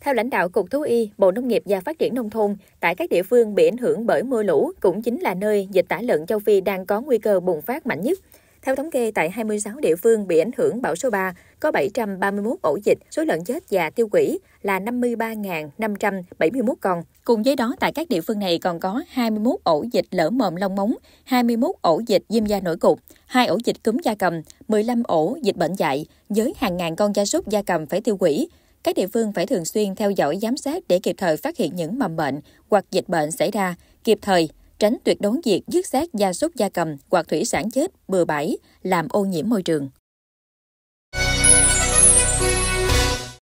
Theo lãnh đạo Cục Thú Y, Bộ Nông nghiệp và Phát triển Nông thôn, tại các địa phương bị ảnh hưởng bởi mưa lũ cũng chính là nơi dịch tả lợn châu Phi đang có nguy cơ bùng phát mạnh nhất. Theo thống kê, tại 26 địa phương bị ảnh hưởng bão số 3, có 731 ổ dịch, số lợn chết và tiêu hủy là 53.571 con. Cùng với đó, tại các địa phương này còn có 21 ổ dịch lở mồm long móng, 21 ổ dịch viêm da nổi cục, 2 ổ dịch cúm da cầm, 15 ổ dịch bệnh dạy, với hàng ngàn con gia súc gia cầm phải tiêu hủy, các địa phương phải thường xuyên theo dõi giám sát để kịp thời phát hiện những mầm bệnh hoặc dịch bệnh xảy ra, kịp thời tránh tuyệt đối việc giết xác gia súc gia cầm hoặc thủy sản chết bừa bãi làm ô nhiễm môi trường.